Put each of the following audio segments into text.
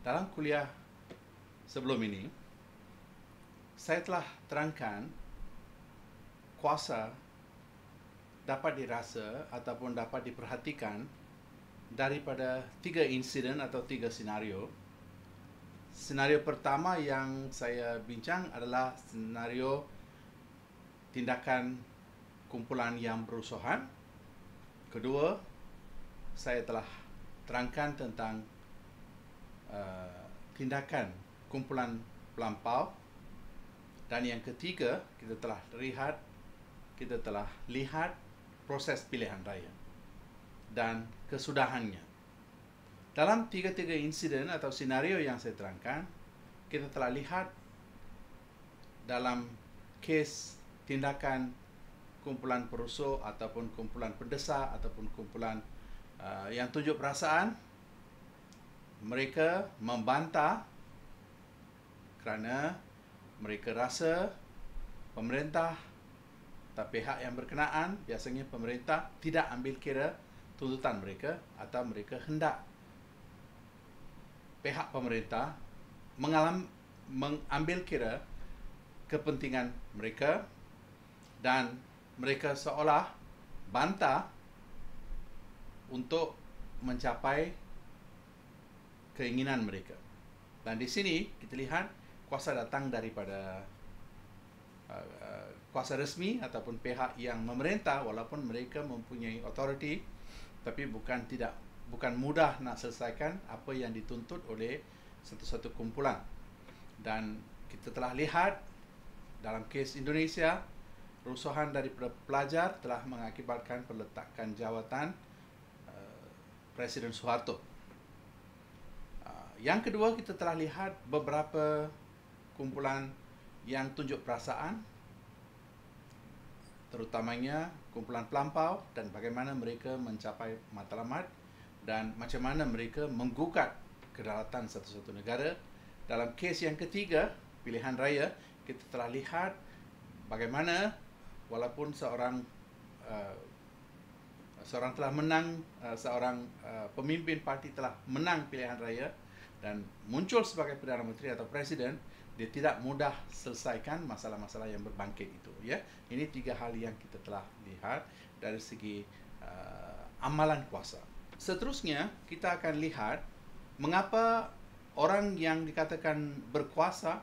dalam kuliah sebelum ini, saya telah terangkan kuasa dapat dirasa ataupun dapat diperhatikan daripada tiga insiden atau tiga senario. Senario pertama yang saya bincang adalah senario tindakan kumpulan yang berusuhan. Kedua, saya telah terangkan tentang Uh, tindakan kumpulan pelampau dan yang ketiga kita telah lihat kita telah lihat proses pilihan raya dan kesudahannya dalam tiga-tiga insiden atau senario yang saya terangkan kita telah lihat dalam kes tindakan kumpulan perusuh ataupun kumpulan pedesa ataupun kumpulan uh, yang tunjuk perasaan mereka membantah kerana mereka rasa pemerintah atau pihak yang berkenaan biasanya pemerintah tidak ambil kira tuntutan mereka atau mereka hendak pihak pemerintah mengalam, mengambil kira kepentingan mereka dan mereka seolah bantah untuk mencapai keinginan mereka. Dan di sini kita lihat kuasa datang daripada uh, uh, kuasa resmi ataupun pihak yang memerintah walaupun mereka mempunyai authority tapi bukan tidak bukan mudah nak selesaikan apa yang dituntut oleh satu-satu kumpulan. Dan kita telah lihat dalam kes Indonesia rusuhan dari pelajar telah mengakibatkan peletakan jawatan uh, Presiden Soeharto yang kedua kita telah lihat beberapa kumpulan yang tunjuk perasaan terutamanya kumpulan pelampau dan bagaimana mereka mencapai matlamat dan macam mana mereka menggugat kedaulatan satu-satu negara dalam kes yang ketiga pilihan raya kita telah lihat bagaimana walaupun seorang uh, seorang telah menang uh, seorang uh, pemimpin parti telah menang pilihan raya dan muncul sebagai perdana menteri atau presiden dia tidak mudah selesaikan masalah-masalah yang berbangkit itu ya ini tiga hal yang kita telah lihat dari segi uh, amalan kuasa seterusnya kita akan lihat mengapa orang yang dikatakan berkuasa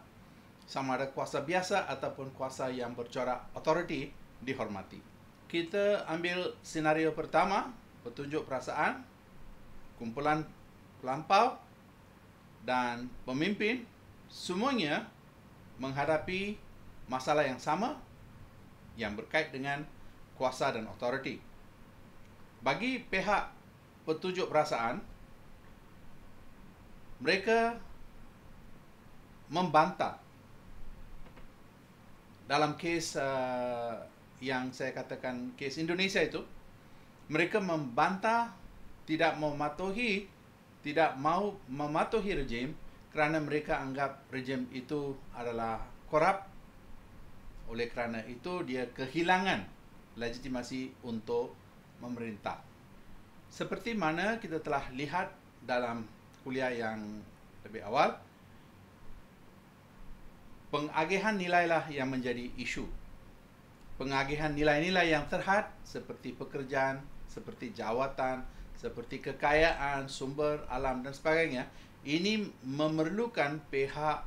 sama ada kuasa biasa ataupun kuasa yang bercorak authority dihormati kita ambil senario pertama petunjuk perasaan kumpulan pelampau dan pemimpin semuanya menghadapi masalah yang sama yang berkait dengan kuasa dan authority. Bagi pihak petunjuk perasaan, mereka membantah dalam kes uh, yang saya katakan kes Indonesia itu mereka membantah tidak mematuhi tidak mahu mematuhi rejim kerana mereka anggap rejim itu adalah korup oleh kerana itu dia kehilangan legitimasi untuk memerintah seperti mana kita telah lihat dalam kuliah yang lebih awal pengagihan nilai lah yang menjadi isu pengagihan nilai-nilai yang terhad seperti pekerjaan seperti jawatan seperti kekayaan, sumber alam dan sebagainya, ini memerlukan pihak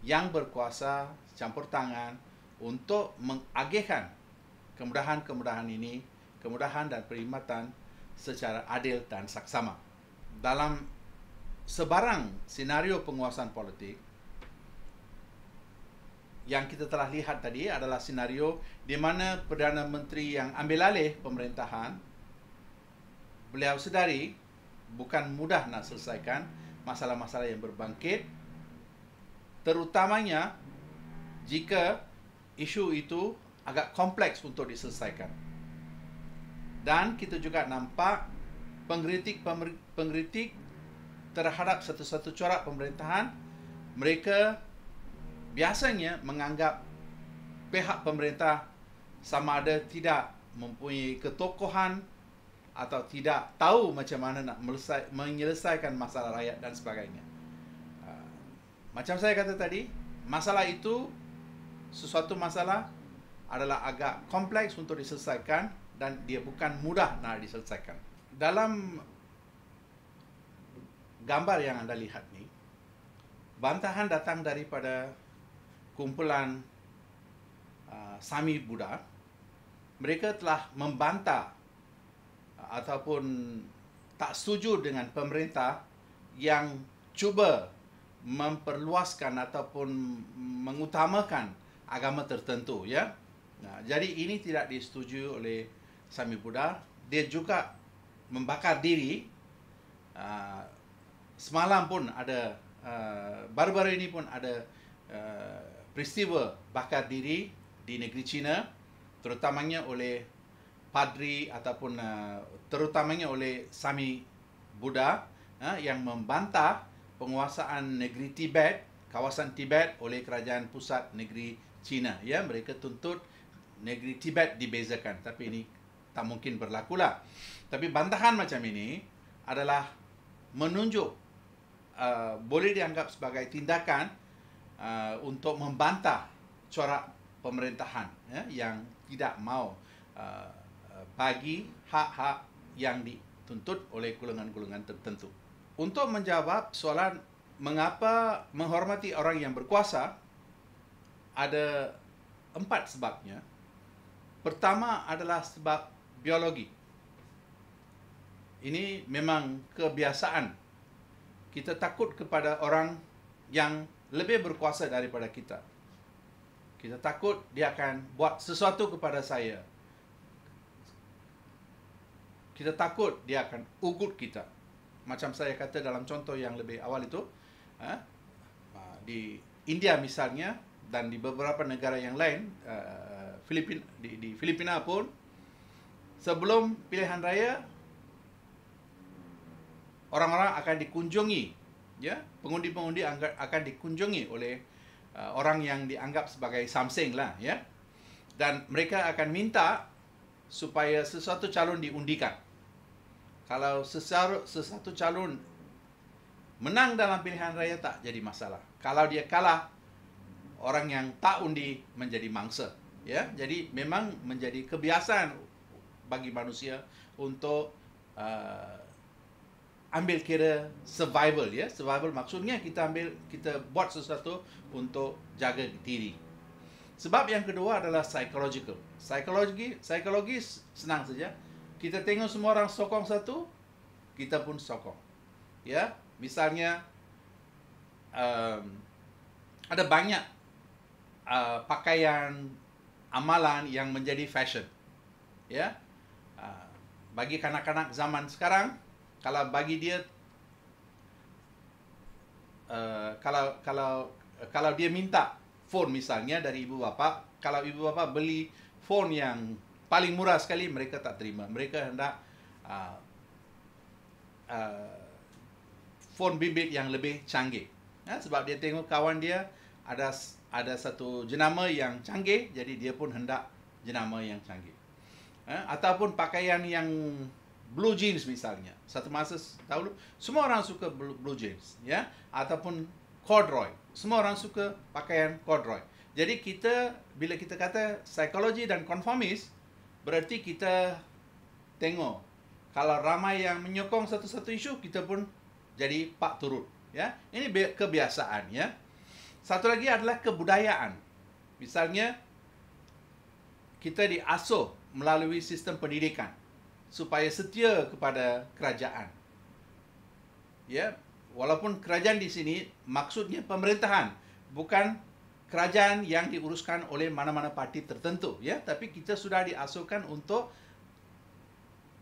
yang berkuasa campur tangan untuk mengagihkan kemudahan-kemudahan ini, kemudahan dan perkhidmatan secara adil dan saksama. Dalam sebarang senario penguasaan politik, yang kita telah lihat tadi adalah senario di mana Perdana Menteri yang ambil alih pemerintahan beliau sedari bukan mudah nak selesaikan masalah-masalah yang berbangkit terutamanya jika isu itu agak kompleks untuk diselesaikan dan kita juga nampak pengkritik-pengkritik terhadap satu-satu corak pemerintahan mereka biasanya menganggap pihak pemerintah sama ada tidak mempunyai ketokohan atau tidak tahu macam mana nak menyelesaikan masalah rakyat dan sebagainya. Ah, macam saya kata tadi, masalah itu sesuatu masalah adalah agak kompleks untuk diselesaikan dan dia bukan mudah nak diselesaikan. Dalam gambar yang anda lihat ni, bantahan datang daripada kumpulan uh, Sami Buddha. Mereka telah membantah ataupun tak setuju dengan pemerintah yang cuba memperluaskan ataupun mengutamakan agama tertentu ya. Nah, jadi ini tidak disetujui oleh Sami Buddha. Dia juga membakar diri. Uh, semalam pun ada uh, baru-baru ini pun ada uh, peristiwa bakar diri di negeri China terutamanya oleh padri ataupun uh, terutamanya oleh Sami Buddha uh, yang membantah penguasaan negeri Tibet, kawasan Tibet oleh kerajaan pusat negeri China. Ya, mereka tuntut negeri Tibet dibezakan. Tapi ini tak mungkin berlaku lah. Tapi bantahan macam ini adalah menunjuk uh, boleh dianggap sebagai tindakan uh, untuk membantah corak pemerintahan ya, yang tidak mau uh, bagi hak-hak yang dituntut oleh golongan-golongan tertentu. Untuk menjawab soalan mengapa menghormati orang yang berkuasa, ada empat sebabnya. Pertama adalah sebab biologi. Ini memang kebiasaan. Kita takut kepada orang yang lebih berkuasa daripada kita. Kita takut dia akan buat sesuatu kepada saya, kita takut dia akan ugut kita. Macam saya kata dalam contoh yang lebih awal itu, ha? Ha, di India misalnya dan di beberapa negara yang lain, uh, Filipina, di, Filipina pun, sebelum pilihan raya, orang-orang akan dikunjungi, ya, pengundi-pengundi akan dikunjungi oleh uh, orang yang dianggap sebagai samseng lah, ya, dan mereka akan minta supaya sesuatu calon diundikan kalau sesuatu sesatu calon menang dalam pilihan raya tak jadi masalah. Kalau dia kalah, orang yang tak undi menjadi mangsa. Ya, jadi memang menjadi kebiasaan bagi manusia untuk uh, ambil kira survival ya survival maksudnya kita ambil kita buat sesuatu untuk jaga diri sebab yang kedua adalah psychological psikologi psikologis senang saja kita tengok semua orang sokong satu, kita pun sokong. Ya, misalnya um, ada banyak uh, pakaian amalan yang menjadi fashion. Ya, uh, bagi kanak-kanak zaman sekarang, kalau bagi dia, uh, kalau kalau kalau dia minta phone misalnya dari ibu bapa, kalau ibu bapa beli phone yang paling murah sekali mereka tak terima. Mereka hendak uh, uh, phone bimbit yang lebih canggih. Ya, sebab dia tengok kawan dia ada ada satu jenama yang canggih, jadi dia pun hendak jenama yang canggih. Ya, ataupun pakaian yang blue jeans misalnya. Satu masa dahulu semua orang suka blue jeans, ya. Ataupun corduroy. Semua orang suka pakaian corduroy. Jadi kita bila kita kata psikologi dan konformis, berarti kita tengok kalau ramai yang menyokong satu-satu isu kita pun jadi pak turut ya ini kebiasaan ya satu lagi adalah kebudayaan misalnya kita diasuh melalui sistem pendidikan supaya setia kepada kerajaan ya walaupun kerajaan di sini maksudnya pemerintahan bukan kerajaan yang diuruskan oleh mana-mana parti tertentu ya tapi kita sudah diasuhkan untuk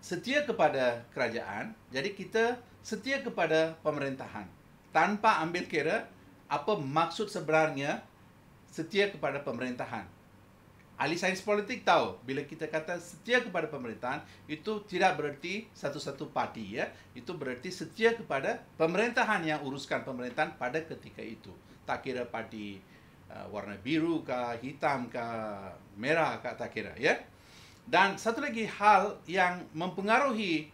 setia kepada kerajaan jadi kita setia kepada pemerintahan tanpa ambil kira apa maksud sebenarnya setia kepada pemerintahan ahli sains politik tahu bila kita kata setia kepada pemerintahan itu tidak bererti satu-satu parti ya itu bererti setia kepada pemerintahan yang uruskan pemerintahan pada ketika itu tak kira parti Ah, warna biru ke hitam ke merah ke tak kira ya dan satu lagi hal yang mempengaruhi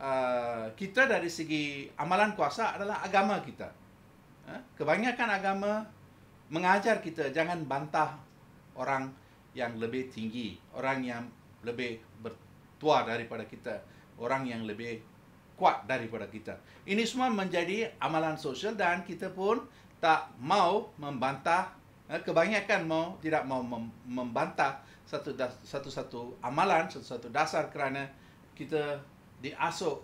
uh, kita dari segi amalan kuasa adalah agama kita ah, kebanyakan agama mengajar kita jangan bantah orang yang lebih tinggi orang yang lebih bertua daripada kita orang yang lebih kuat daripada kita ini semua menjadi amalan sosial dan kita pun tak mau membantah eh, kebanyakan mau tidak mau membantah satu satu satu amalan satu satu dasar kerana kita diasuh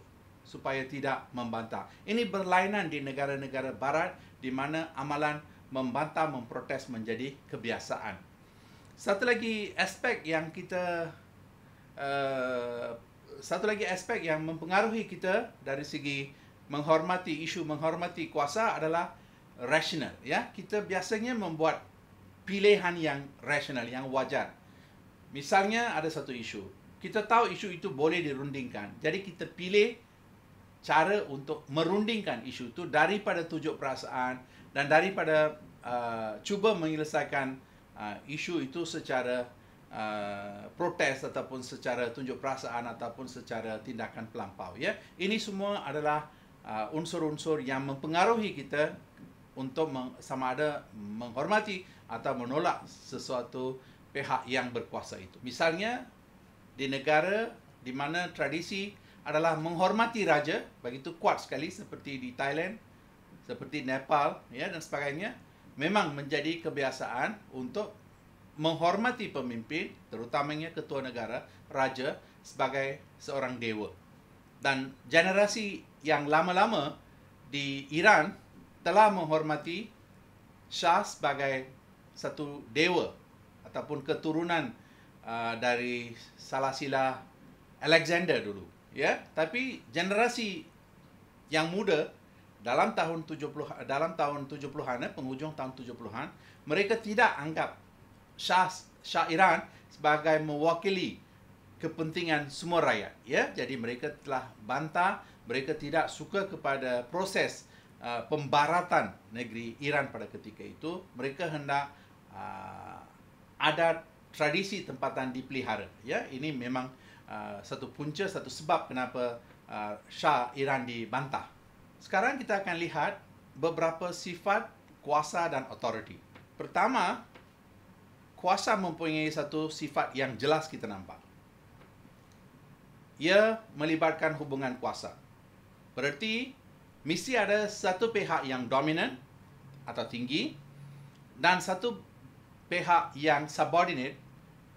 supaya tidak membantah. Ini berlainan di negara-negara barat di mana amalan membantah memprotes menjadi kebiasaan. Satu lagi aspek yang kita uh, satu lagi aspek yang mempengaruhi kita dari segi menghormati isu menghormati kuasa adalah rational ya kita biasanya membuat pilihan yang rational yang wajar misalnya ada satu isu kita tahu isu itu boleh dirundingkan jadi kita pilih cara untuk merundingkan isu itu daripada tujuh perasaan dan daripada uh, cuba menyelesaikan uh, isu itu secara uh, protes ataupun secara tunjuk perasaan ataupun secara tindakan pelampau ya ini semua adalah uh, unsur-unsur yang mempengaruhi kita untuk meng, sama ada menghormati atau menolak sesuatu pihak yang berkuasa itu. Misalnya di negara di mana tradisi adalah menghormati raja begitu kuat sekali seperti di Thailand, seperti Nepal ya dan sebagainya memang menjadi kebiasaan untuk menghormati pemimpin terutamanya ketua negara raja sebagai seorang dewa dan generasi yang lama-lama di Iran telah menghormati Shah sebagai satu dewa ataupun keturunan uh, dari salah sila Alexander dulu ya tapi generasi yang muda dalam tahun 70 dalam tahun 70-an eh, penghujung tahun 70-an mereka tidak anggap Shah Shah Iran sebagai mewakili kepentingan semua rakyat ya jadi mereka telah bantah mereka tidak suka kepada proses Uh, pembaratan negeri Iran pada ketika itu, mereka hendak uh, ada tradisi tempatan dipelihara. Ya, ini memang uh, satu punca satu sebab kenapa uh, Shah Iran dibantah. Sekarang kita akan lihat beberapa sifat kuasa dan authority. Pertama, kuasa mempunyai satu sifat yang jelas kita nampak. Ia melibatkan hubungan kuasa. Bererti mesti ada satu pihak yang dominant atau tinggi dan satu pihak yang subordinate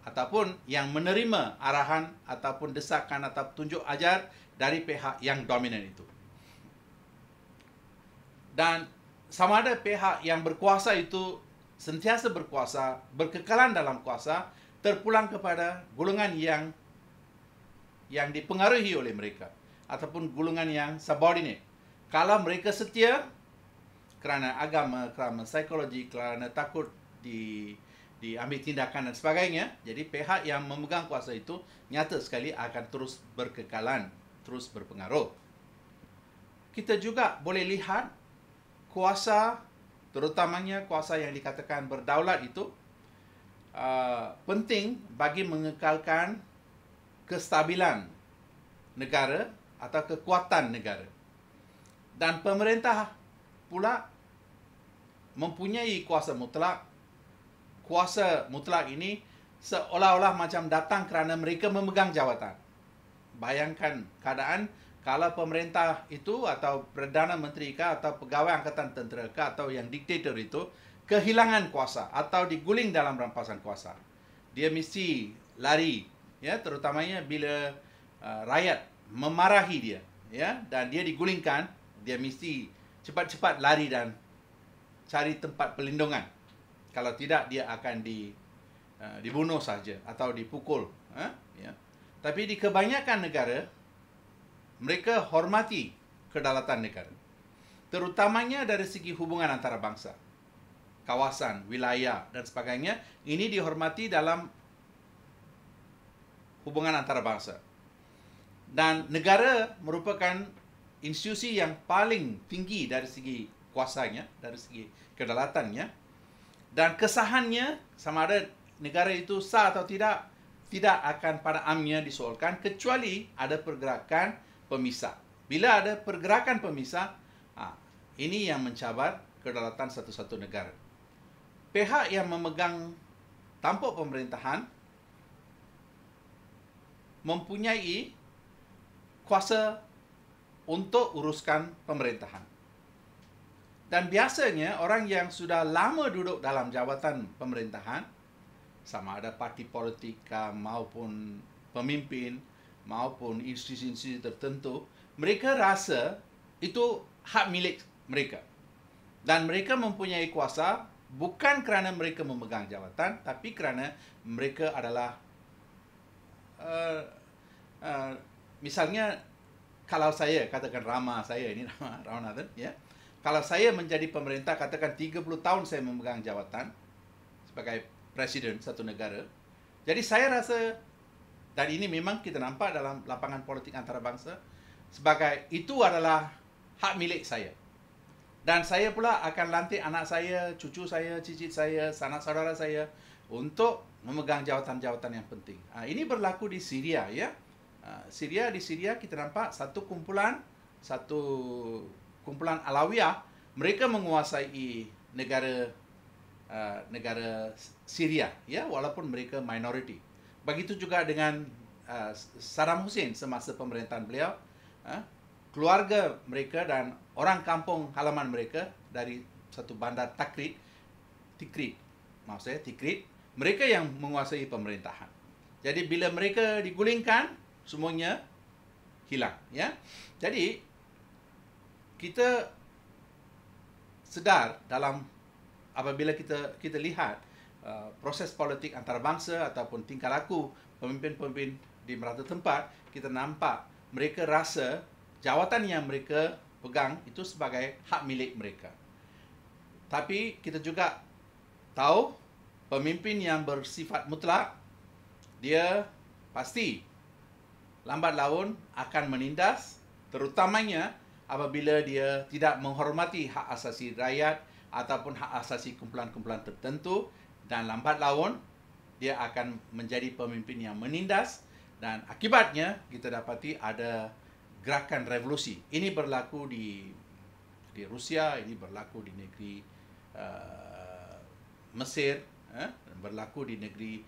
ataupun yang menerima arahan ataupun desakan atau tunjuk ajar dari pihak yang dominant itu. Dan sama ada pihak yang berkuasa itu sentiasa berkuasa, berkekalan dalam kuasa, terpulang kepada golongan yang yang dipengaruhi oleh mereka ataupun golongan yang subordinate. Kalau mereka setia kerana agama, kerana psikologi, kerana takut di diambil tindakan dan sebagainya, jadi pihak yang memegang kuasa itu nyata sekali akan terus berkekalan, terus berpengaruh. Kita juga boleh lihat kuasa terutamanya kuasa yang dikatakan berdaulat itu uh, penting bagi mengekalkan kestabilan negara atau kekuatan negara dan pemerintah pula mempunyai kuasa mutlak. Kuasa mutlak ini seolah-olah macam datang kerana mereka memegang jawatan. Bayangkan keadaan kalau pemerintah itu atau Perdana Menteri kah atau pegawai angkatan tentera kah atau yang diktator itu kehilangan kuasa atau diguling dalam rampasan kuasa. Dia mesti lari ya terutamanya bila uh, rakyat memarahi dia ya dan dia digulingkan dia mesti cepat-cepat lari dan cari tempat perlindungan. Kalau tidak dia akan di uh, dibunuh saja atau dipukul, ha? ya. Tapi di kebanyakan negara mereka hormati kedaulatan negara. Terutamanya dari segi hubungan antara bangsa, kawasan, wilayah dan sebagainya, ini dihormati dalam hubungan antara bangsa. Dan negara merupakan institusi yang paling tinggi dari segi kuasanya, dari segi kedaulatannya dan kesahannya sama ada negara itu sah atau tidak tidak akan pada amnya disoalkan kecuali ada pergerakan pemisah. Bila ada pergerakan pemisah, ha, ini yang mencabar kedaulatan satu-satu negara. Pihak yang memegang tampuk pemerintahan mempunyai kuasa untuk uruskan pemerintahan. Dan biasanya orang yang sudah lama duduk dalam jawatan pemerintahan, sama ada parti politik maupun pemimpin maupun institusi-institusi tertentu, mereka rasa itu hak milik mereka. Dan mereka mempunyai kuasa bukan kerana mereka memegang jawatan, tapi kerana mereka adalah uh, uh, misalnya kalau saya katakan Rama saya ini Rama Ramanathan ya. Kalau saya menjadi pemerintah katakan 30 tahun saya memegang jawatan sebagai presiden satu negara. Jadi saya rasa dan ini memang kita nampak dalam lapangan politik antarabangsa sebagai itu adalah hak milik saya. Dan saya pula akan lantik anak saya, cucu saya, cicit saya, sanak saudara saya untuk memegang jawatan-jawatan yang penting. Ah, ini berlaku di Syria ya. Ah, Syria di Syria kita nampak satu kumpulan satu kumpulan Alawiyah mereka menguasai negara uh, negara Syria ya walaupun mereka minoriti. Begitu juga dengan uh, Saddam Hussein semasa pemerintahan beliau uh, keluarga mereka dan orang kampung halaman mereka dari satu bandar Takrit Tikrit maksud saya Tikrit mereka yang menguasai pemerintahan. Jadi bila mereka digulingkan semuanya hilang ya jadi kita sedar dalam apabila kita kita lihat uh, proses politik antarabangsa ataupun tingkah laku pemimpin-pemimpin di merata tempat kita nampak mereka rasa jawatan yang mereka pegang itu sebagai hak milik mereka tapi kita juga tahu pemimpin yang bersifat mutlak dia pasti lambat laun akan menindas terutamanya apabila dia tidak menghormati hak asasi rakyat ataupun hak asasi kumpulan-kumpulan tertentu dan lambat laun dia akan menjadi pemimpin yang menindas dan akibatnya kita dapati ada gerakan revolusi. Ini berlaku di di Rusia, ini berlaku di negeri uh, Mesir, eh, berlaku di negeri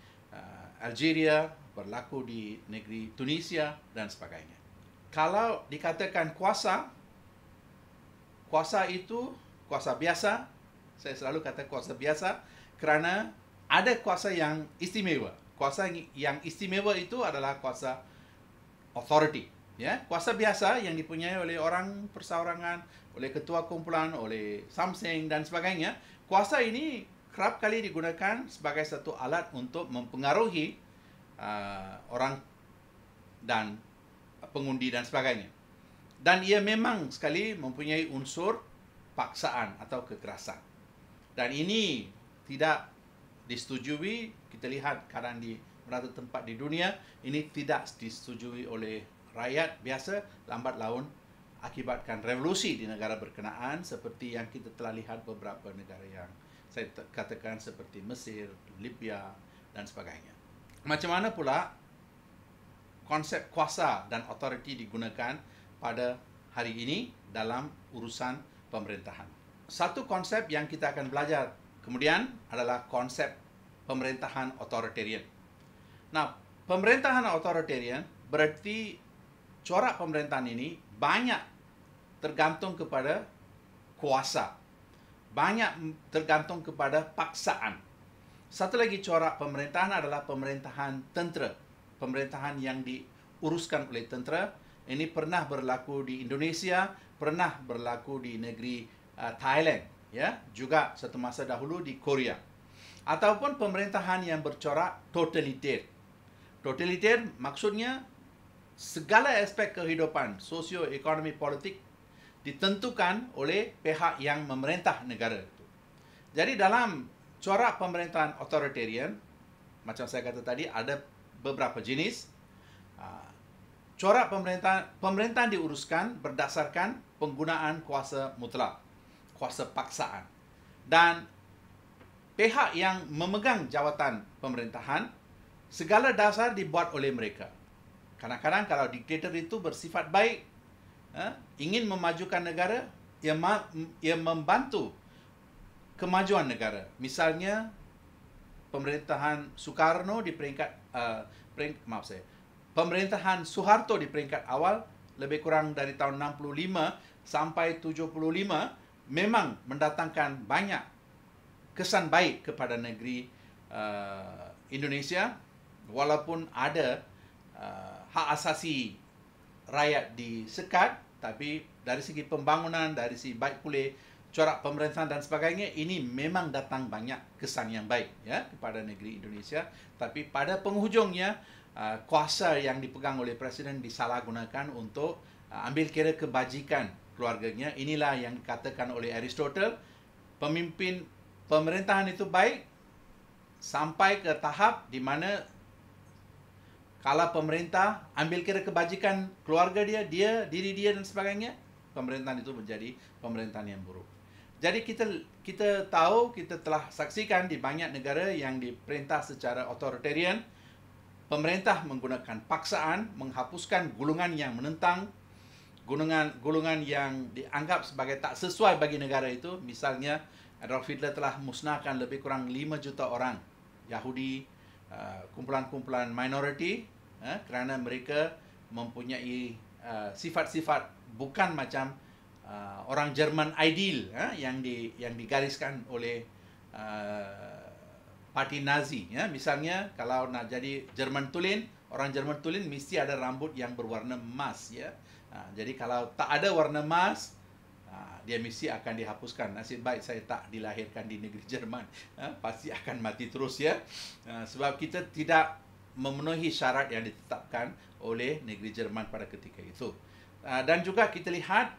Algeria, berlaku di negeri Tunisia dan sebagainya. Kalau dikatakan kuasa, kuasa itu kuasa biasa. Saya selalu kata kuasa biasa kerana ada kuasa yang istimewa. Kuasa yang istimewa itu adalah kuasa authority. Ya, kuasa biasa yang dipunyai oleh orang perseorangan, oleh ketua kumpulan, oleh Samsung dan sebagainya. Kuasa ini kerap kali digunakan sebagai satu alat untuk mempengaruhi uh, orang dan pengundi dan sebagainya. Dan ia memang sekali mempunyai unsur paksaan atau kekerasan. Dan ini tidak disetujui, kita lihat keadaan di merata tempat di dunia, ini tidak disetujui oleh rakyat biasa lambat laun akibatkan revolusi di negara berkenaan seperti yang kita telah lihat beberapa negara yang saya katakan seperti Mesir, Libya dan sebagainya. Macam mana pula konsep kuasa dan otoriti digunakan pada hari ini dalam urusan pemerintahan? Satu konsep yang kita akan belajar kemudian adalah konsep pemerintahan otoritarian. Nah, pemerintahan otoritarian berarti corak pemerintahan ini banyak tergantung kepada kuasa banyak tergantung kepada paksaan. Satu lagi corak pemerintahan adalah pemerintahan tentera. Pemerintahan yang diuruskan oleh tentera. Ini pernah berlaku di Indonesia, pernah berlaku di negeri uh, Thailand. ya Juga satu masa dahulu di Korea. Ataupun pemerintahan yang bercorak totaliter. Totaliter maksudnya segala aspek kehidupan, sosio, ekonomi, politik, ditentukan oleh pihak yang memerintah negara itu. Jadi dalam corak pemerintahan authoritarian, macam saya kata tadi, ada beberapa jenis. Ah, corak pemerintahan, pemerintahan diuruskan berdasarkan penggunaan kuasa mutlak, kuasa paksaan. Dan pihak yang memegang jawatan pemerintahan, segala dasar dibuat oleh mereka. Kadang-kadang kalau diktator itu bersifat baik, Ha? ingin memajukan negara ia, ma- ia membantu kemajuan negara misalnya pemerintahan Soekarno di peringkat uh, pering- maaf saya pemerintahan Soeharto di peringkat awal lebih kurang dari tahun 65 sampai 75 memang mendatangkan banyak kesan baik kepada negeri uh, Indonesia walaupun ada uh, hak asasi rakyat disekat uh, tapi dari segi pembangunan dari segi baik pulih corak pemerintahan dan sebagainya ini memang datang banyak kesan yang baik ya kepada negeri Indonesia tapi pada penghujungnya uh, kuasa yang dipegang oleh presiden disalahgunakan untuk uh, ambil kira kebajikan keluarganya inilah yang dikatakan oleh Aristotle pemimpin pemerintahan itu baik sampai ke tahap di mana kalau pemerintah ambil kira kebajikan keluarga dia, dia, diri dia dan sebagainya, pemerintahan itu menjadi pemerintahan yang buruk. Jadi kita kita tahu, kita telah saksikan di banyak negara yang diperintah secara authoritarian, pemerintah menggunakan paksaan menghapuskan gulungan yang menentang, gulungan gulungan yang dianggap sebagai tak sesuai bagi negara itu. Misalnya Adolf Hitler telah musnahkan lebih kurang 5 juta orang Yahudi, uh, kumpulan-kumpulan minoriti eh, kerana mereka mempunyai ha, sifat-sifat uh, bukan macam uh, orang Jerman ideal eh, yang di yang digariskan oleh uh, parti Nazi ya misalnya kalau nak jadi Jerman tulen orang Jerman tulen mesti ada rambut yang berwarna emas ya uh, jadi kalau tak ada warna emas dia mesti akan dihapuskan. Nasib baik saya tak dilahirkan di negeri Jerman. Ha, pasti akan mati terus ya. Ha, sebab kita tidak memenuhi syarat yang ditetapkan oleh negeri Jerman pada ketika itu. Ah, dan juga kita lihat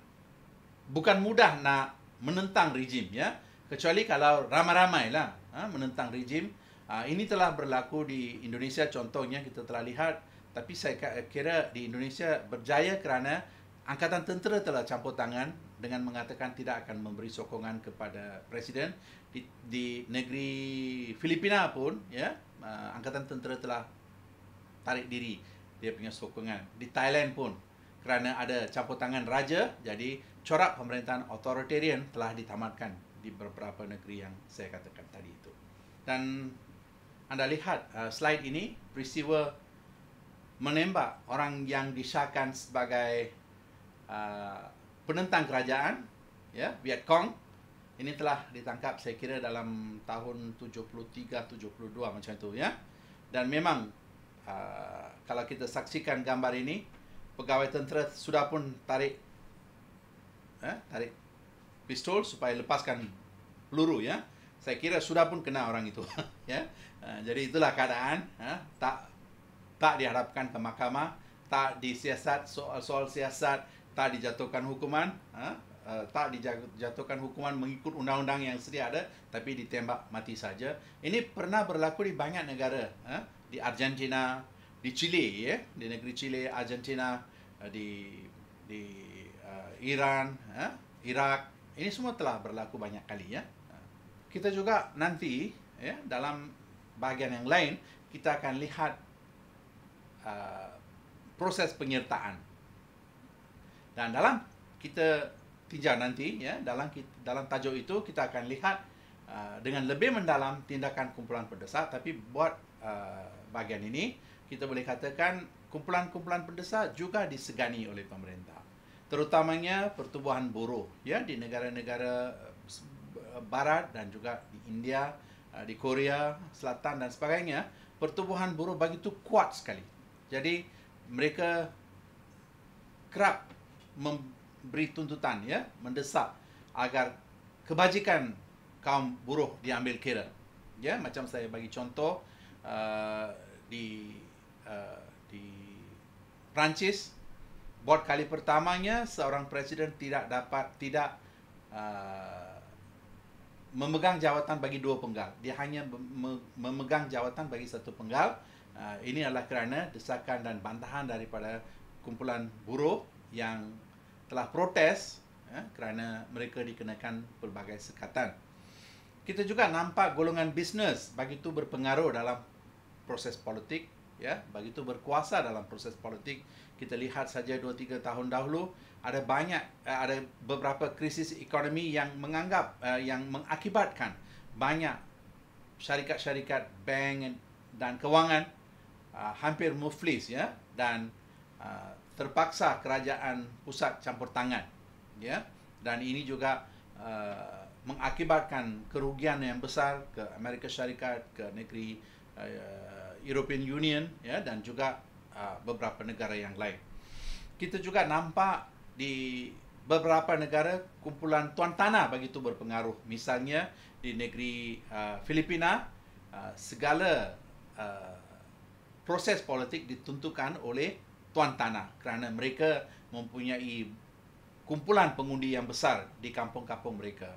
bukan mudah nak menentang rejim ya kecuali kalau ramai-ramai lah ah, menentang rejim. Ah, ini telah berlaku di Indonesia contohnya kita telah lihat tapi saya kira di Indonesia berjaya kerana angkatan tentera telah campur tangan dengan mengatakan tidak akan memberi sokongan kepada presiden di, di negeri Filipina pun ya angkatan tentera telah tarik diri dia punya sokongan di Thailand pun kerana ada campur tangan raja jadi corak pemerintahan authoritarian telah ditamatkan di beberapa negeri yang saya katakan tadi itu dan anda lihat uh, slide ini peristiwa menembak orang yang disahkan sebagai uh, penentang kerajaan ya yeah, Viet Cong ini telah ditangkap saya kira dalam tahun 73 72 macam tu ya yeah. dan memang uh, kalau kita saksikan gambar ini, pegawai tentera sudah pun tarik eh, tarik pistol supaya lepaskan peluru ya. Saya kira sudah pun kena orang itu ya. Uh, jadi itulah keadaan ya. tak tak diharapkan ke mahkamah, tak disiasat soal-soal siasat, tak dijatuhkan hukuman ya. Uh, tak dijatuhkan hukuman mengikut undang-undang yang sedia ada tapi ditembak mati saja ini pernah berlaku di banyak negara eh? di Argentina, di Chile ya, di negeri Chile, Argentina, eh, di di uh, Iran, uh, Irak. Ini semua telah berlaku banyak kali ya. Kita juga nanti ya dalam bahagian yang lain kita akan lihat uh, proses penyertaan. Dan dalam kita tinjau nanti ya dalam dalam tajuk itu kita akan lihat dengan lebih mendalam tindakan kumpulan pedesa tapi buat uh, bahagian ini, kita boleh katakan kumpulan-kumpulan pendesak juga disegani oleh pemerintah. Terutamanya pertubuhan buruh ya di negara-negara eh, barat dan juga di India, eh, di Korea Selatan dan sebagainya, pertubuhan buruh begitu kuat sekali. Jadi mereka kerap memberi tuntutan ya, mendesak agar kebajikan kaum buruh diambil kira. Ya, macam saya bagi contoh eh, di uh, di Perancis buat kali pertamanya seorang presiden tidak dapat tidak uh, memegang jawatan bagi dua penggal dia hanya memegang jawatan bagi satu penggal uh, ini adalah kerana desakan dan bantahan daripada kumpulan buruh yang telah protes ya, kerana mereka dikenakan pelbagai sekatan kita juga nampak golongan bisnes begitu berpengaruh dalam proses politik ya bagi begitu berkuasa dalam proses politik kita lihat saja 2 3 tahun dahulu ada banyak eh, ada beberapa krisis ekonomi yang menganggap eh, yang mengakibatkan banyak syarikat-syarikat bank dan kewangan ah, hampir muflis ya dan ah, terpaksa kerajaan pusat campur tangan ya dan ini juga ah, mengakibatkan kerugian yang besar ke Amerika Syarikat ke negeri eh, European Union ya dan juga uh, beberapa negara yang lain. Kita juga nampak di beberapa negara kumpulan tuan tanah bagi itu berpengaruh. Misalnya di negeri uh, Filipina uh, segala uh, proses politik ditentukan oleh tuan tanah kerana mereka mempunyai kumpulan pengundi yang besar di kampung-kampung mereka.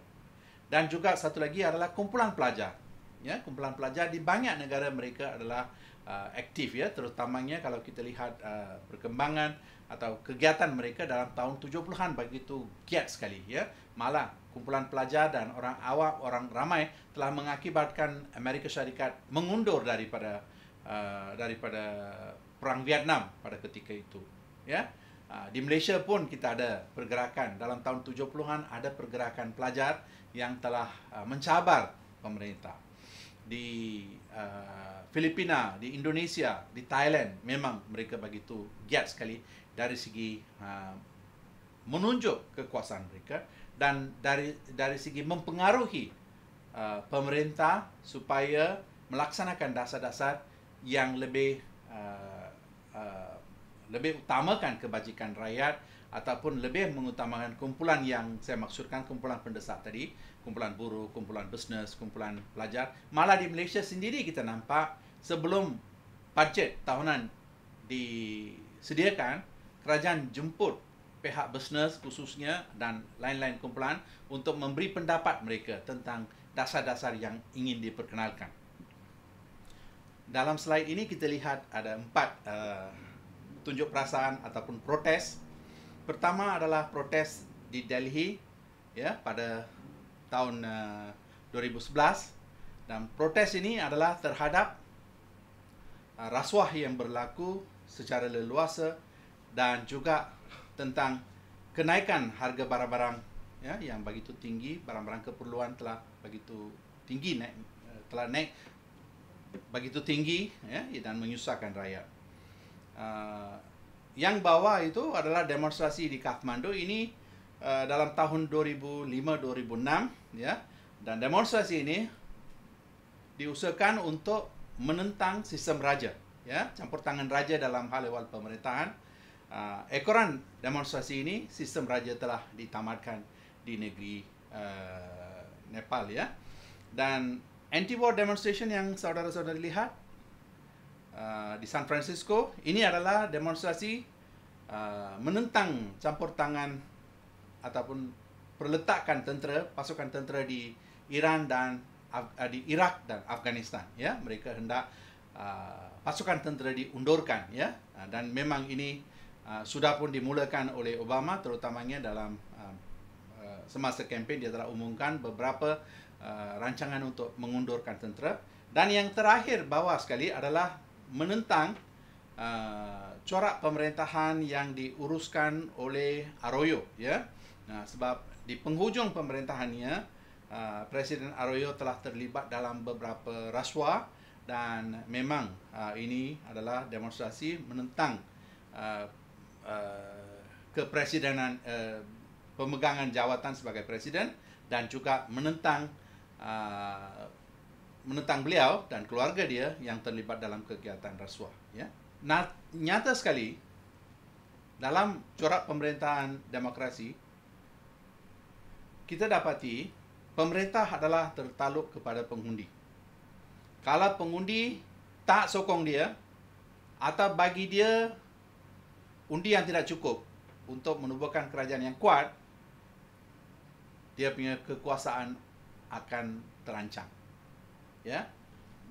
Dan juga satu lagi adalah kumpulan pelajar ya kumpulan pelajar di banyak negara mereka adalah uh, aktif ya terutamanya kalau kita lihat uh, perkembangan atau kegiatan mereka dalam tahun 70-an begitu giat sekali ya malah kumpulan pelajar dan orang awam orang ramai telah mengakibatkan Amerika Syarikat mengundur daripada uh, daripada perang Vietnam pada ketika itu ya uh, di Malaysia pun kita ada pergerakan dalam tahun 70-an ada pergerakan pelajar yang telah uh, mencabar pemerintah di uh, Filipina, di Indonesia, di Thailand memang mereka begitu giat sekali dari segi uh, menunjuk kekuasaan mereka dan dari dari segi mempengaruhi uh, pemerintah supaya melaksanakan dasar-dasar yang lebih uh, uh, lebih utamakan kebajikan rakyat ataupun lebih mengutamakan kumpulan yang saya maksudkan kumpulan pendesak tadi, kumpulan buruh, kumpulan bisnes, kumpulan pelajar. Malah di Malaysia sendiri kita nampak sebelum budget tahunan disediakan, kerajaan jemput pihak bisnes khususnya dan lain-lain kumpulan untuk memberi pendapat mereka tentang dasar-dasar yang ingin diperkenalkan. Dalam slide ini kita lihat ada empat uh, tunjuk perasaan ataupun protes pertama adalah protes di Delhi ya pada tahun uh, eh, 2011 dan protes ini adalah terhadap uh, rasuah yang berlaku secara leluasa dan juga tentang kenaikan harga barang-barang ya yang begitu tinggi barang-barang keperluan telah begitu tinggi naik eh, telah naik begitu tinggi ya dan menyusahkan rakyat uh, yang bawah itu adalah demonstrasi di Kathmandu ini uh, dalam tahun 2005-2006 ya dan demonstrasi ini diusahakan untuk menentang sistem raja ya campur tangan raja dalam hal ehwal pemerintahan uh, ekoran demonstrasi ini sistem raja telah ditamatkan di negeri uh, Nepal ya dan anti war demonstration yang saudara-saudara lihat Ah, di San Francisco. Ini adalah demonstrasi uh, menentang campur tangan ataupun perletakan tentera, pasukan tentera di Iran dan uh, di Iraq dan Afghanistan. Ya, mereka hendak uh, pasukan tentera diundurkan. Ya, uh, dan memang ini uh, sudah pun dimulakan oleh Obama, terutamanya dalam semasa kempen dia telah umumkan beberapa uh, rancangan untuk mengundurkan tentera dan yang terakhir bawah sekali adalah menentang uh, corak pemerintahan yang diuruskan oleh Arroyo ya nah, sebab di penghujung pemerintahannya uh, Presiden Arroyo telah terlibat dalam beberapa rasuah dan memang uh, ini adalah demonstrasi menentang uh, uh, kepresidenan uh, pemegangan jawatan sebagai presiden dan juga menentang uh, menentang beliau dan keluarga dia yang terlibat dalam kegiatan rasuah. Ya. Nah, nyata sekali dalam corak pemerintahan demokrasi, kita dapati pemerintah adalah tertaluk kepada pengundi. Kalau pengundi tak sokong dia atau bagi dia undi yang tidak cukup untuk menubuhkan kerajaan yang kuat, dia punya kekuasaan akan terancam ya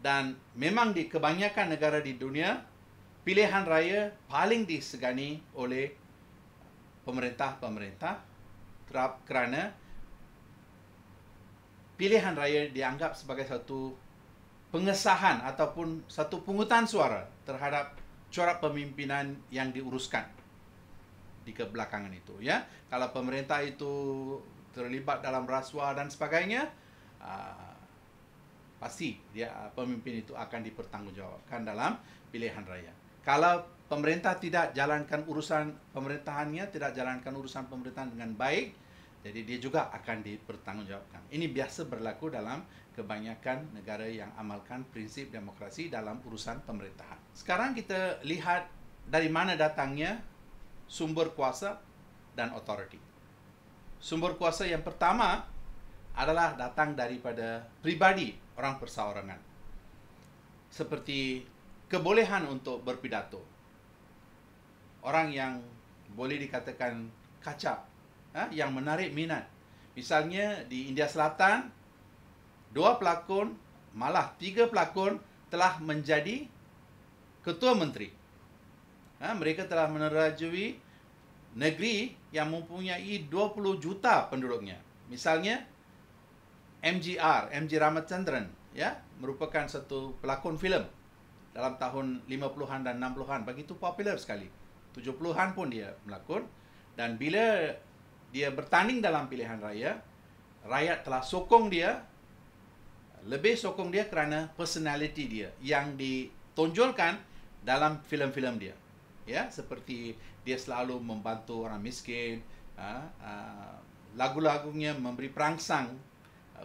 dan memang di kebanyakan negara di dunia pilihan raya paling disegani oleh pemerintah-pemerintah kerana pilihan raya dianggap sebagai satu pengesahan ataupun satu pungutan suara terhadap corak pemimpinan yang diuruskan di kebelakangan itu ya kalau pemerintah itu terlibat dalam rasuah dan sebagainya aa, ah, pasti dia ah, pemimpin itu akan dipertanggungjawabkan dalam pilihan raya. Kalau pemerintah tidak jalankan urusan pemerintahannya, tidak jalankan urusan pemerintahan dengan baik, jadi dia juga akan dipertanggungjawabkan. Ini biasa berlaku dalam kebanyakan negara yang amalkan prinsip demokrasi dalam urusan pemerintahan. Sekarang kita lihat dari mana datangnya sumber kuasa dan otoriti. Sumber kuasa yang pertama adalah datang daripada pribadi orang perseorangan. Seperti kebolehan untuk berpidato. Orang yang boleh dikatakan kacap, ha, yang menarik minat. Misalnya di India Selatan, dua pelakon, malah tiga pelakon telah menjadi ketua menteri. Ha, mereka telah menerajui negeri yang mempunyai 20 juta penduduknya. Misalnya, MGR, MG Ramachandran, ya, merupakan satu pelakon filem dalam tahun 50-an dan 60-an. Begitu popular sekali. 70-an pun dia melakon. Dan bila dia bertanding dalam pilihan raya, rakyat telah sokong dia, lebih sokong dia kerana personality dia yang ditonjolkan dalam filem-filem dia. Ya, seperti dia selalu membantu orang miskin, ha, ha, lagu-lagunya memberi perangsang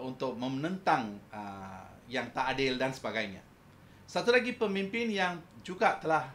untuk menentang uh, ah, yang tak adil dan sebagainya. Satu lagi pemimpin yang juga telah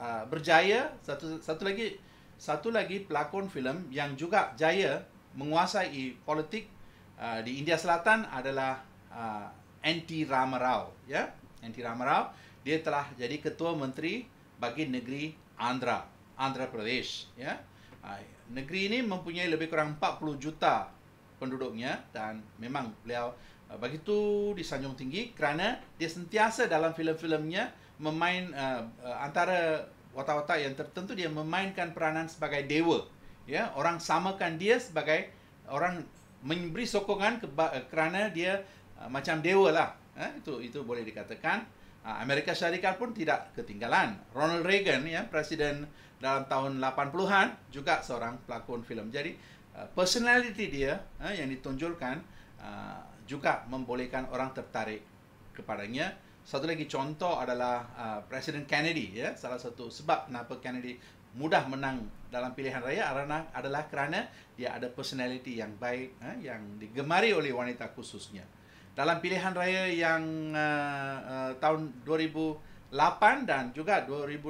uh, berjaya, satu satu lagi satu lagi pelakon filem yang juga jaya menguasai politik uh, di India Selatan adalah uh, Anti Rama Rao, ya. Anti Rama Rao, dia telah jadi ketua menteri bagi negeri Andhra, Andhra Pradesh, ya. Uh, negeri ini mempunyai lebih kurang 40 juta penduduknya dan memang beliau uh, begitu disanjung tinggi kerana dia sentiasa dalam filem-filemnya memain uh, uh, antara watak-watak yang tertentu dia memainkan peranan sebagai dewa ya orang samakan dia sebagai orang memberi sokongan ke, uh, kerana dia uh, macam dewa lah ya, itu itu boleh dikatakan Amerika Syarikat pun tidak ketinggalan. Ronald Reagan ya presiden dalam tahun 80-an juga seorang pelakon filem. Jadi Uh, personality dia eh, yang ditonjolkan uh, juga membolehkan orang tertarik kepadanya. Satu lagi contoh adalah uh, Presiden Kennedy ya, salah satu sebab kenapa Kennedy mudah menang dalam pilihan raya adalah kerana dia ada personality yang baik eh, yang digemari oleh wanita khususnya. Dalam pilihan raya yang uh, uh, tahun 2008 dan juga 2012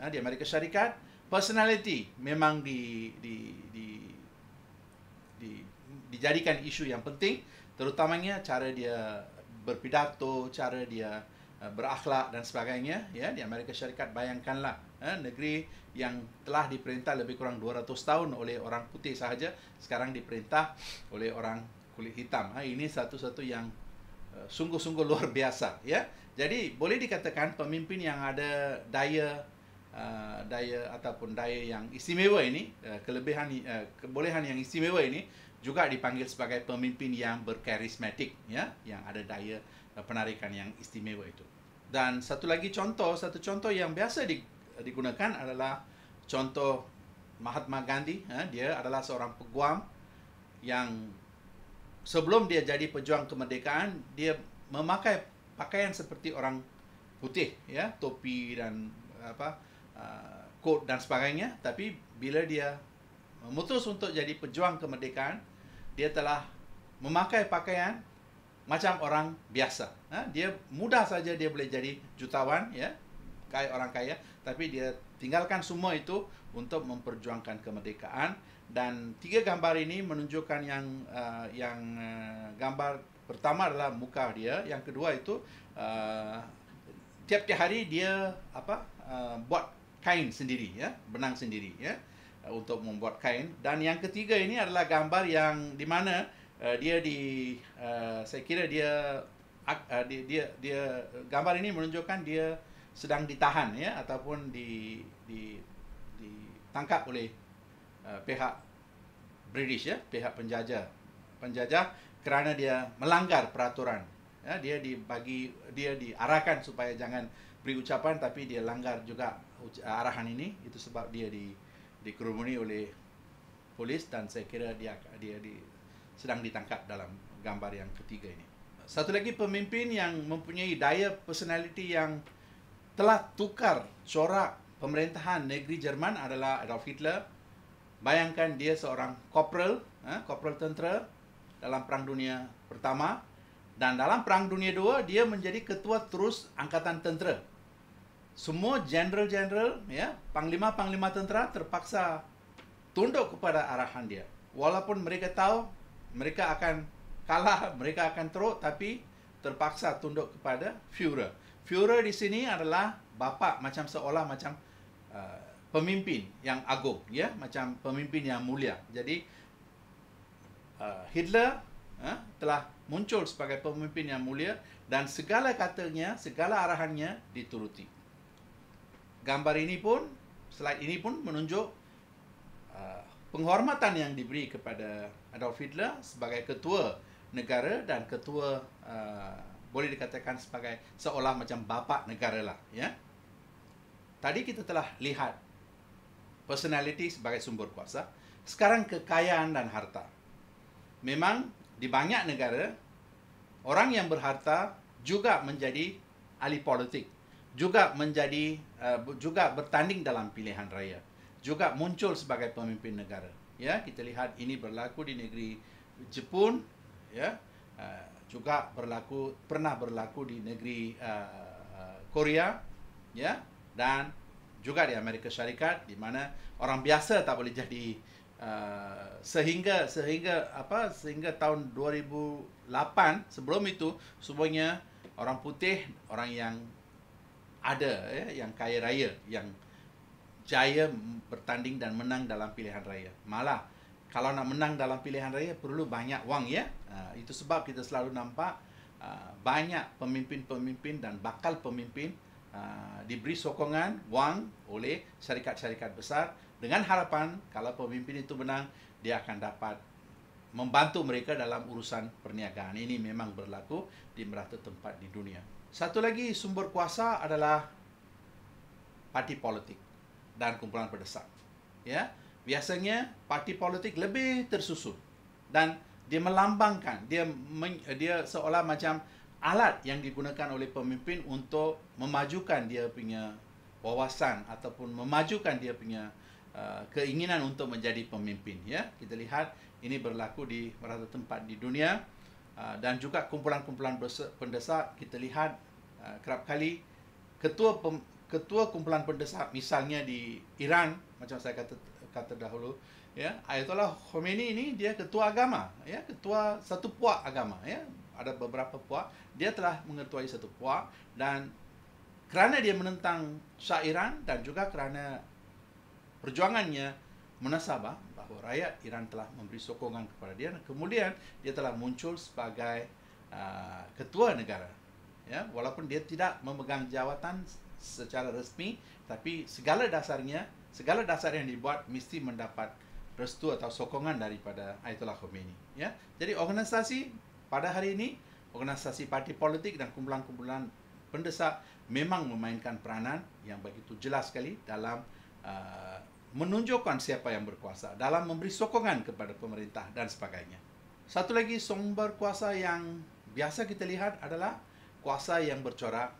uh, di Amerika Syarikat, personality memang di di di dijadikan isu yang penting terutamanya cara dia berpidato cara dia eh, berakhlak dan sebagainya ya di Amerika Syarikat bayangkanlah eh, negeri yang telah diperintah lebih kurang 200 tahun oleh orang putih sahaja sekarang diperintah oleh orang kulit hitam ha, ini satu-satu yang uh, sungguh-sungguh luar biasa ya jadi boleh dikatakan pemimpin yang ada daya uh, daya ataupun daya yang istimewa ini uh, kelebihan uh, kebolehan yang istimewa ini juga dipanggil sebagai pemimpin yang berkarismatik ya yang ada daya eh, penarikan yang istimewa itu dan satu lagi contoh satu contoh yang biasa eh, digunakan adalah contoh Mahatma Gandhi ya dia adalah seorang peguam yang sebelum dia jadi pejuang kemerdekaan dia memakai pakaian seperti orang putih ya topi dan apa uh, eh, coat dan sebagainya tapi bila dia memutus untuk jadi pejuang kemerdekaan, dia telah memakai pakaian macam orang biasa. Ha? Dia mudah saja dia boleh jadi jutawan, ya, kaya orang kaya. Tapi dia tinggalkan semua itu untuk memperjuangkan kemerdekaan. Dan tiga gambar ini menunjukkan yang uh, yang uh, gambar pertama adalah muka dia, yang kedua itu uh, tiap-tiap hari dia apa uh, buat kain sendiri, ya, benang sendiri, ya untuk membuat kain dan yang ketiga ini adalah gambar yang di mana uh, dia di uh, saya kira dia, uh, eh, dia dia dia gambar ini menunjukkan dia sedang ditahan ya ataupun di di ditangkap oleh uh, pihak British ya pihak penjajah penjajah kerana dia melanggar peraturan ya dia dibagi dia diarahkan supaya jangan beri ucapan tapi dia langgar juga arahan ini itu sebab dia di dikerumuni oleh polis dan saya kira dia dia di, sedang ditangkap dalam gambar yang ketiga ini. Satu lagi pemimpin yang mempunyai daya personaliti yang telah tukar corak pemerintahan negeri Jerman adalah Adolf Hitler. Bayangkan dia seorang corporal, eh, ha, corporal tentera dalam Perang Dunia Pertama dan dalam Perang Dunia II dia menjadi ketua terus angkatan tentera semua general-general, ya, panglima-panglima tentera terpaksa tunduk kepada arahan dia. Walaupun mereka tahu mereka akan kalah, mereka akan teruk, tapi terpaksa tunduk kepada Führer. Führer di sini adalah bapa macam seolah macam uh, pemimpin yang agung, ya, macam pemimpin yang mulia. Jadi uh, Hitler uh, telah muncul sebagai pemimpin yang mulia dan segala katanya, segala arahannya dituruti gambar ini pun, slide ini pun menunjuk uh, penghormatan yang diberi kepada Adolf Hitler sebagai ketua negara dan ketua uh, boleh dikatakan sebagai seolah macam bapa negara lah. Ya? Tadi kita telah lihat personality sebagai sumber kuasa. Sekarang kekayaan dan harta. Memang di banyak negara, orang yang berharta juga menjadi ahli politik juga menjadi uh, juga bertanding dalam pilihan raya juga muncul sebagai pemimpin negara ya kita lihat ini berlaku di negeri Jepun ya uh, juga berlaku pernah berlaku di negeri uh, uh, Korea ya dan juga di Amerika Syarikat di mana orang biasa tak boleh jadi uh, sehingga sehingga apa sehingga tahun 2008 sebelum itu semuanya orang putih orang yang ada ya, yang kaya raya yang jaya bertanding dan menang dalam pilihan raya. Malah kalau nak menang dalam pilihan raya perlu banyak wang ya. Uh, itu sebab kita selalu nampak uh, banyak pemimpin-pemimpin dan bakal pemimpin uh, diberi sokongan wang oleh syarikat-syarikat besar dengan harapan kalau pemimpin itu menang dia akan dapat membantu mereka dalam urusan perniagaan. Ini memang berlaku di merata tempat di dunia. Satu lagi sumber kuasa adalah parti politik dan kumpulan berdesak. Ya, biasanya parti politik lebih tersusun dan dia melambangkan dia men, dia seolah macam alat yang digunakan oleh pemimpin untuk memajukan dia punya wawasan ataupun memajukan dia punya uh, keinginan untuk menjadi pemimpin ya kita lihat ini berlaku di beberapa tempat di dunia Ah, dan juga kumpulan-kumpulan pendesak kita lihat ah, kerap kali ketua ketua kumpulan pendesak misalnya di Iran macam saya kata kata dahulu ya Ayatollah Khomeini ini dia ketua agama ya ketua satu puak agama ya ada beberapa puak dia telah mengetuai satu puak dan kerana dia menentang Shah Iran dan juga kerana perjuangannya menasabah bahawa rakyat Iran telah memberi sokongan kepada dia dan kemudian dia telah muncul sebagai uh, ketua negara ya walaupun dia tidak memegang jawatan secara resmi tapi segala dasarnya segala dasar yang dibuat mesti mendapat restu atau sokongan daripada Ayatollah Khomeini ya jadi organisasi pada hari ini organisasi parti politik dan kumpulan-kumpulan pendesak memang memainkan peranan yang begitu jelas sekali dalam uh, menunjukkan siapa yang berkuasa dalam memberi sokongan kepada pemerintah dan sebagainya. Satu lagi sumber kuasa yang biasa kita lihat adalah kuasa yang bercorak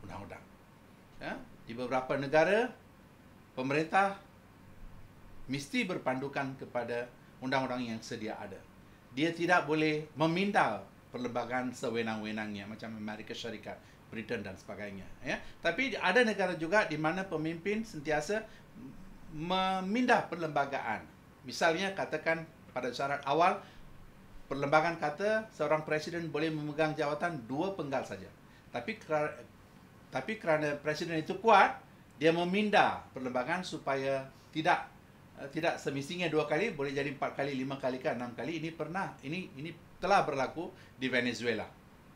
undang-undang. Ya, di beberapa negara, pemerintah mesti berpandukan kepada undang-undang yang sedia ada. Dia tidak boleh meminta perlembagaan sewenang-wenangnya macam Amerika Syarikat, Britain dan sebagainya. Ya. Tapi ada negara juga di mana pemimpin sentiasa memindah perlembagaan. Misalnya katakan pada syarat awal perlembagaan kata seorang presiden boleh memegang jawatan dua penggal saja. Tapi tapi kerana presiden itu kuat, dia memindah perlembagaan supaya tidak eh, tidak semisinya dua kali boleh jadi empat kali, lima kali ke enam kali. Ini pernah ini ini telah berlaku di Venezuela.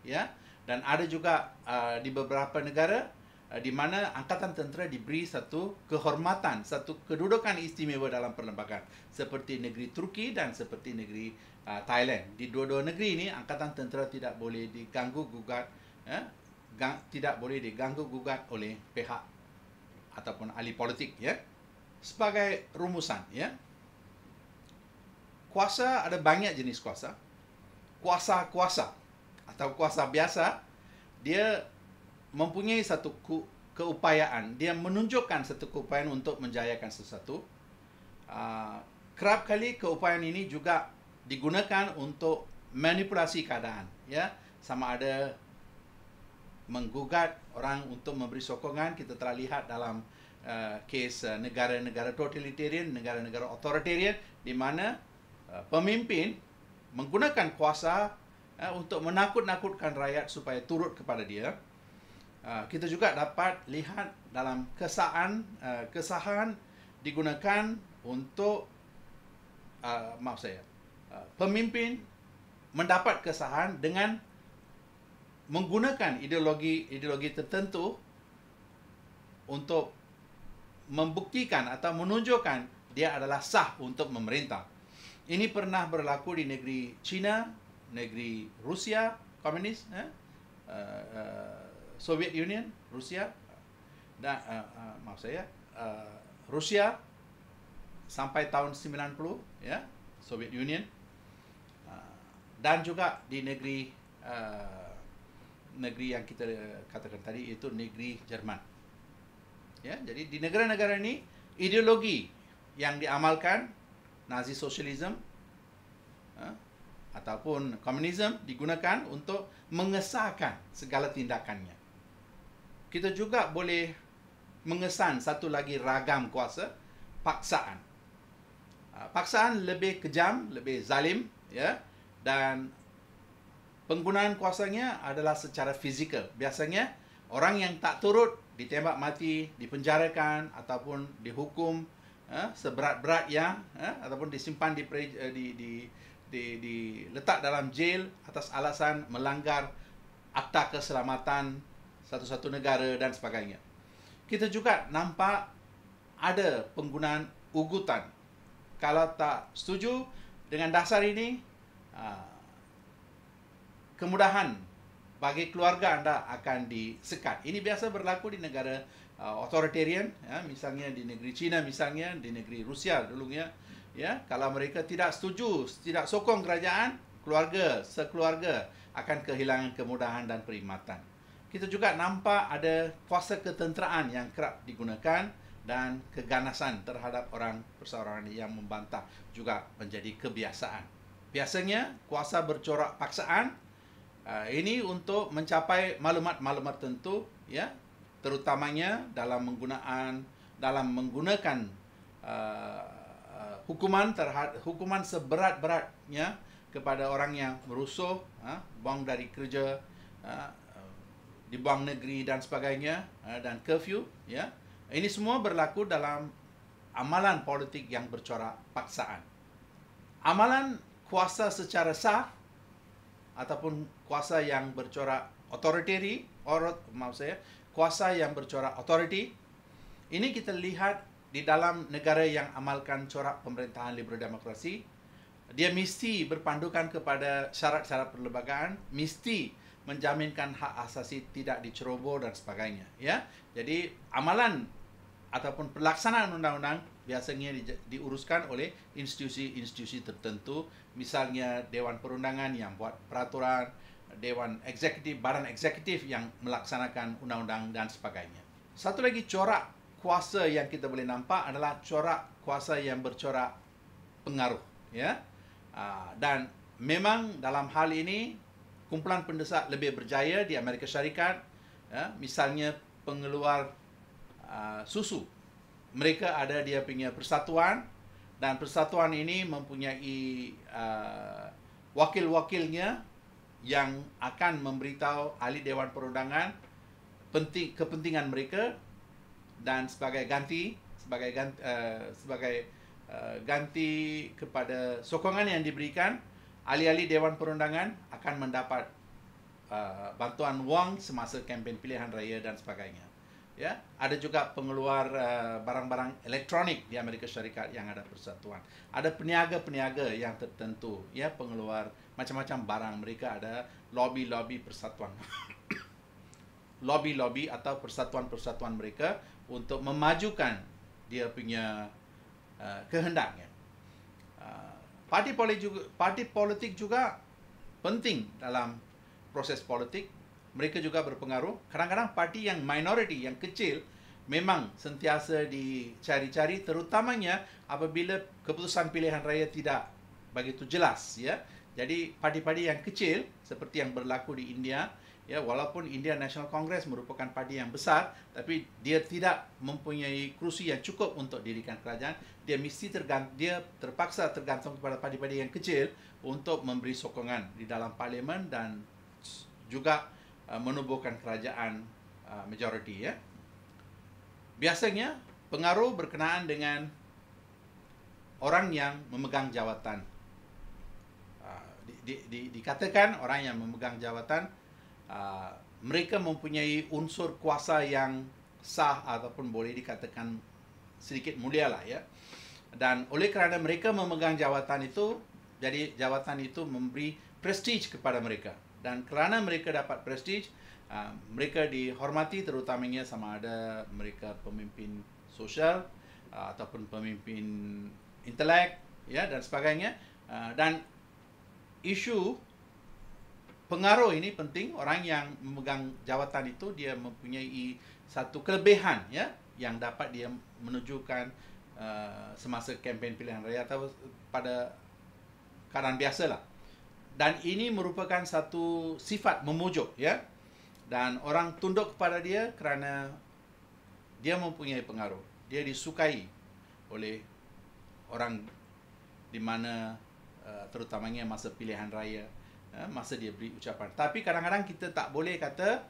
Ya. Dan ada juga uh, di beberapa negara Eh, di mana angkatan tentera diberi satu kehormatan, satu kedudukan istimewa dalam perlembagaan seperti negeri Turki dan seperti negeri uh, Thailand. Di dua-dua negeri ini angkatan tentera tidak boleh diganggu gugat eh, gang, tidak boleh diganggu gugat oleh pihak ataupun ahli politik ya. Sebagai rumusan ya. Kuasa ada banyak jenis kuasa. Kuasa-kuasa atau kuasa biasa dia mempunyai satu ku, keupayaan, dia menunjukkan satu keupayaan untuk menjayakan sesuatu. Uh, kerap kali keupayaan ini juga digunakan untuk manipulasi keadaan, ya. Sama ada menggugat orang untuk memberi sokongan, kita telah lihat dalam uh, kes uh, negara-negara totalitarian, negara-negara authoritarian di mana uh, pemimpin menggunakan kuasa uh, untuk menakut-nakutkan rakyat supaya turut kepada dia. Ah, kita juga dapat lihat dalam kesaan ah, kesahan digunakan untuk ah, maaf saya pemimpin mendapat kesahan dengan menggunakan ideologi ideologi tertentu untuk membuktikan atau menunjukkan dia adalah sah untuk memerintah. Ini pernah berlaku di negeri China, negeri Rusia komunis, eh? uh, uh, Soviet Union, Rusia, dan uh, uh, maaf saya, uh, eh, Rusia sampai tahun 90, ya, Soviet Union, uh, dan juga di negeri uh, negeri yang kita katakan tadi itu negeri Jerman. Ya, jadi di negara-negara ini ideologi yang diamalkan Nazi sosialism uh, ataupun komunisme digunakan untuk mengesahkan segala tindakannya kita juga boleh mengesan satu lagi ragam kuasa paksaan. Ah, paksaan lebih kejam, lebih zalim ya dan penggunaan kuasanya adalah secara fizikal. Biasanya orang yang tak turut ditembak mati, dipenjarakan ataupun dihukum ya, seberat-berat yang ya, ataupun disimpan di, eh, di di di di letak dalam jail atas alasan melanggar akta keselamatan satu-satu negara dan sebagainya. Kita juga nampak ada penggunaan ugutan. Kalau tak setuju dengan dasar ini, ah, kemudahan bagi keluarga anda akan disekat. Ini biasa berlaku di negara ah, authoritarian, ya, misalnya di negeri China, misalnya di negeri Rusia dulunya. Ya, kalau mereka tidak setuju, tidak sokong kerajaan, keluarga, sekeluarga akan kehilangan kemudahan dan perkhidmatan kita juga nampak ada kuasa ketenteraan yang kerap digunakan dan keganasan terhadap orang persaudaraan yang membantah juga menjadi kebiasaan. Biasanya kuasa bercorak paksaan eh, ini untuk mencapai maklumat-maklumat tertentu ya, terutamanya dalam menggunakan dalam menggunakan uh, hukuman terhad hukuman seberat-beratnya kepada orang yang merusuh, uh, buang dari kerja, uh, dibuang negeri dan sebagainya eh, dan curfew ya ini semua berlaku dalam amalan politik yang bercorak paksaan amalan kuasa secara sah ataupun kuasa yang bercorak authority or maaf saya kuasa yang bercorak authority ini kita lihat di dalam negara yang amalkan corak pemerintahan liberal demokrasi dia mesti berpandukan kepada syarat-syarat perlembagaan mesti menjaminkan hak asasi tidak diceroboh dan sebagainya ya jadi amalan ataupun pelaksanaan undang-undang biasanya di, diuruskan oleh institusi-institusi tertentu misalnya dewan perundangan yang buat peraturan dewan eksekutif badan eksekutif yang melaksanakan undang-undang dan sebagainya satu lagi corak kuasa yang kita boleh nampak adalah corak kuasa yang bercorak pengaruh ya ah, dan memang dalam hal ini kumpulan pendesak lebih berjaya di Amerika Syarikat ya, misalnya pengeluar uh, susu mereka ada dia punya persatuan dan persatuan ini mempunyai uh, wakil-wakilnya yang akan memberitahu ahli dewan perundangan penting kepentingan mereka dan sebagai ganti sebagai ganti, uh, sebagai uh, ganti kepada sokongan yang diberikan ahli-ahli Dewan Perundangan akan mendapat uh, bantuan wang semasa kempen pilihan raya dan sebagainya. Ya, ada juga pengeluar uh, barang-barang elektronik di Amerika Syarikat yang ada persatuan. Ada peniaga-peniaga yang tertentu, ya, pengeluar macam-macam barang mereka ada lobby-lobby persatuan. lobby-lobby atau persatuan-persatuan mereka untuk memajukan dia punya uh, kehendaknya parti politik juga, parti politik juga penting dalam proses politik. Mereka juga berpengaruh. Kadang-kadang parti yang minoriti yang kecil, memang sentiasa dicari-cari terutamanya apabila keputusan pilihan raya tidak begitu jelas. ya. Jadi parti-parti yang kecil seperti yang berlaku di India, ya walaupun India National Congress merupakan parti yang besar tapi dia tidak mempunyai kerusi yang cukup untuk dirikan kerajaan dia mesti tergant- dia terpaksa tergantung kepada parti-parti yang kecil untuk memberi sokongan di dalam parlimen dan juga uh, menubuhkan kerajaan uh, majoriti ya biasanya pengaruh berkenaan dengan orang yang memegang jawatan uh, di, di, di, dikatakan orang yang memegang jawatan Ah, mereka mempunyai unsur kuasa yang sah ataupun boleh dikatakan sedikit mulia lah ya. Dan oleh kerana mereka memegang jawatan itu, jadi jawatan itu memberi prestij kepada mereka. Dan kerana mereka dapat prestij, uh, ah, mereka dihormati terutamanya sama ada mereka pemimpin sosial uh, ataupun pemimpin intelek ya dan sebagainya uh, dan isu pengaruh ini penting orang yang memegang jawatan itu dia mempunyai satu kelebihan ya yang dapat dia menunjukkan uh, eh, semasa kempen pilihan raya atau pada keadaan lah dan ini merupakan satu sifat memujuk ya dan orang tunduk kepada dia kerana dia mempunyai pengaruh dia disukai oleh orang di mana uh, terutamanya masa pilihan raya Eh, masa dia beri ucapan. Tapi kadang-kadang kita tak boleh kata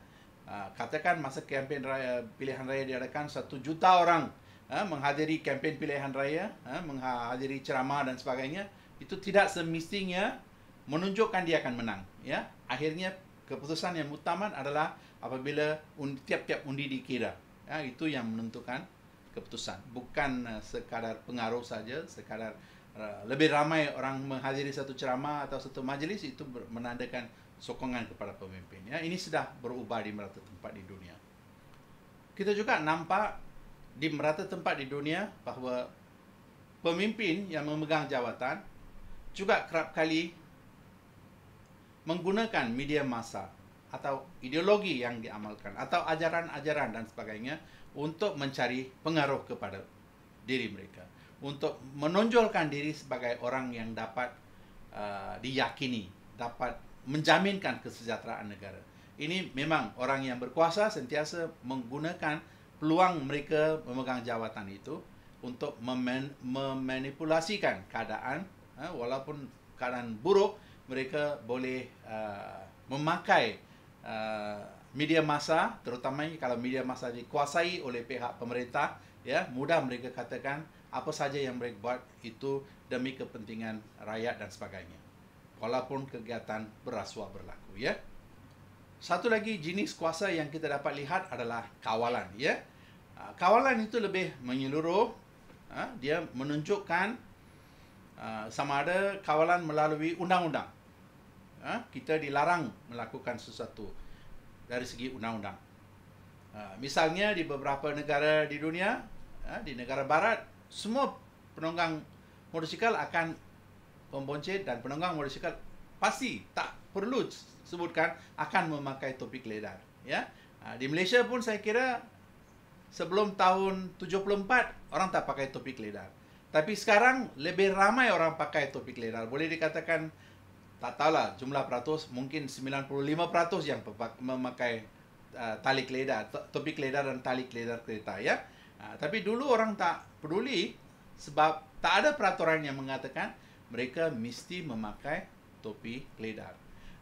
ah, katakan masa kempen raya pilihan raya diadakan satu juta orang eh, menghadiri kempen pilihan raya, eh, menghadiri ceramah dan sebagainya itu tidak semestinya menunjukkan dia akan menang. Ya, akhirnya keputusan yang utama adalah apabila tiap-tiap undi dikira. Ya, itu yang menentukan keputusan. Bukan sekadar pengaruh saja, sekadar lebih ramai orang menghadiri satu ceramah atau satu majlis itu menandakan sokongan kepada pemimpin. Ya, ini sudah berubah di merata tempat di dunia. Kita juga nampak di merata tempat di dunia bahawa pemimpin yang memegang jawatan juga kerap kali menggunakan media massa atau ideologi yang diamalkan atau ajaran-ajaran dan sebagainya untuk mencari pengaruh kepada diri mereka untuk menonjolkan diri sebagai orang yang dapat uh, diyakini, dapat menjaminkan kesejahteraan negara. Ini memang orang yang berkuasa sentiasa menggunakan peluang mereka memegang jawatan itu untuk meman- memanipulasikan keadaan uh, walaupun keadaan buruk mereka boleh uh, memakai uh, media masa terutamanya kalau media masa dikuasai oleh pihak pemerintah ya mudah mereka katakan apa saja yang mereka buat itu demi kepentingan rakyat dan sebagainya walaupun kegiatan berasuah berlaku ya satu lagi jenis kuasa yang kita dapat lihat adalah kawalan ya ah, kawalan itu lebih menyeluruh ha, dia menunjukkan ah, sama ada kawalan melalui undang-undang ha, kita dilarang melakukan sesuatu dari segi undang-undang ah, misalnya di beberapa negara di dunia Ha, di negara barat semua penunggang motosikal akan memboncet dan penunggang motosikal pasti tak perlu sebutkan akan memakai topi keledar ya ha, di Malaysia pun saya kira sebelum tahun 74 orang tak pakai topi keledar tapi sekarang lebih ramai orang pakai topi keledar boleh dikatakan tak tahu lah jumlah peratus mungkin 95% yang memakai uh, tali keledar topi keledar dan tali keledar kereta ya Ha, tapi dulu orang tak peduli sebab tak ada peraturan yang mengatakan mereka mesti memakai topi keledar.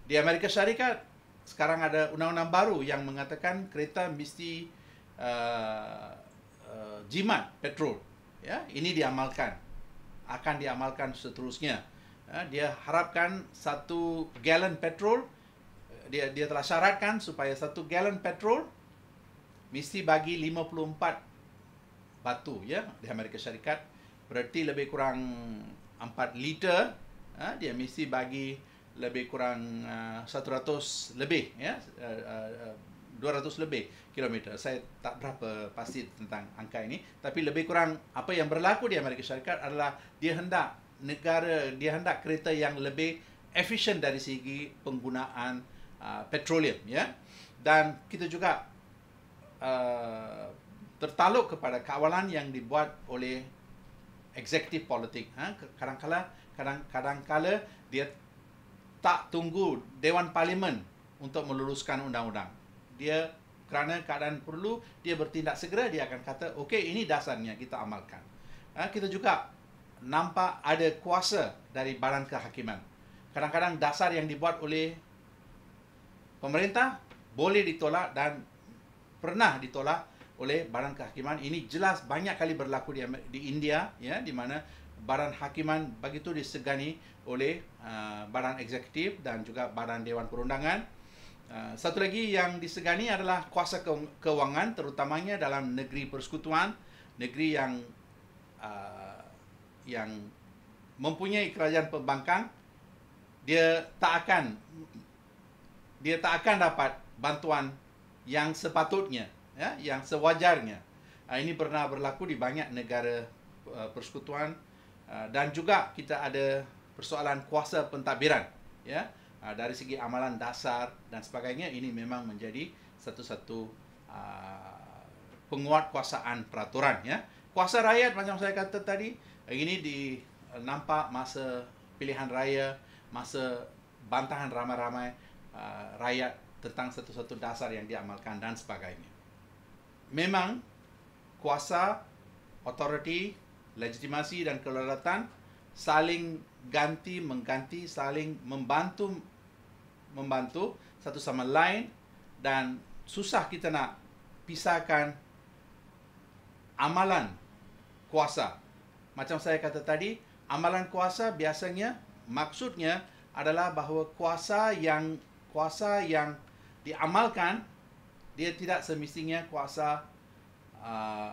Di Amerika Syarikat sekarang ada undang-undang baru yang mengatakan kereta mesti uh, uh, jimat petrol. Ya, ini diamalkan akan diamalkan seterusnya. Ya, dia harapkan satu galon petrol dia dia telah syaratkan supaya satu galon petrol mesti bagi 54 batu ya di Amerika Syarikat bererti lebih kurang 4 liter ha, dia mesti bagi lebih kurang uh, 100 lebih ya uh, uh, 200 lebih kilometer saya tak berapa pasti tentang angka ini tapi lebih kurang apa yang berlaku di Amerika Syarikat adalah dia hendak negara dia hendak kereta yang lebih efisien dari segi penggunaan uh, petroleum ya dan kita juga uh, tertaluk kepada kawalan yang dibuat oleh eksekutif politik. Ha, kadang-kala, kadang kala dia tak tunggu Dewan Parlimen untuk meluluskan undang-undang. Dia kerana keadaan perlu, dia bertindak segera, dia akan kata, okay ini dasarnya kita amalkan. Ha, kita juga nampak ada kuasa dari barang kehakiman. Kadang-kadang dasar yang dibuat oleh pemerintah boleh ditolak dan pernah ditolak oleh Baran Kehakiman. Ini jelas banyak kali berlaku di, di India, ya, di mana Baran Hakiman begitu disegani oleh uh, Baran Eksekutif dan juga Baran Dewan Perundangan. Uh, satu lagi yang disegani adalah kuasa ke- kewangan, terutamanya dalam negeri persekutuan, negeri yang uh, yang mempunyai kerajaan pembangkang dia tak akan dia tak akan dapat bantuan yang sepatutnya ya, yang sewajarnya. Uh, ini pernah berlaku di banyak negara uh, persekutuan uh, dan juga kita ada persoalan kuasa pentadbiran ya uh, dari segi amalan dasar dan sebagainya ini memang menjadi satu-satu uh, penguat kuasaan peraturan ya kuasa rakyat macam saya kata tadi ini di nampak masa pilihan raya masa bantahan ramai-ramai uh, rakyat tentang satu-satu dasar yang diamalkan dan sebagainya memang kuasa, authority, legitimasi dan kelelatan saling ganti mengganti, saling membantu membantu satu sama lain dan susah kita nak pisahkan amalan kuasa. Macam saya kata tadi, amalan kuasa biasanya maksudnya adalah bahawa kuasa yang kuasa yang diamalkan dia tidak semestinya kuasa uh,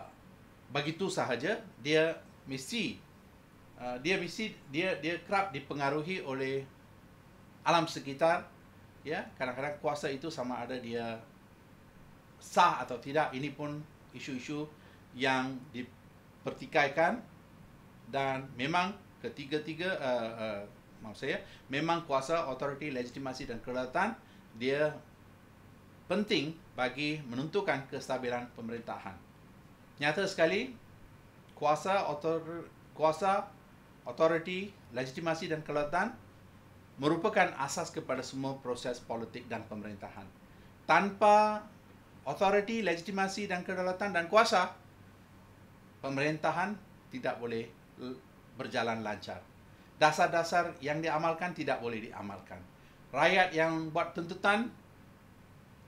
begitu sahaja dia mesti uh, dia mesti dia dia kerap dipengaruhi oleh alam sekitar ya kadang-kadang kuasa itu sama ada dia sah atau tidak ini pun isu-isu yang dipertikaikan dan memang ketiga-tiga uh, uh, maksud saya memang kuasa authority legitimasi dan kedaulatan dia penting bagi menentukan kestabilan pemerintahan. Nyata sekali, kuasa otor, kuasa otoriti, legitimasi dan kelautan merupakan asas kepada semua proses politik dan pemerintahan. Tanpa otoriti, legitimasi dan kedaulatan dan kuasa, pemerintahan tidak boleh berjalan lancar. Dasar-dasar yang diamalkan tidak boleh diamalkan. Rakyat yang buat tuntutan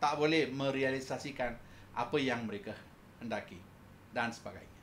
tak boleh merealisasikan apa yang mereka hendaki dan sebagainya.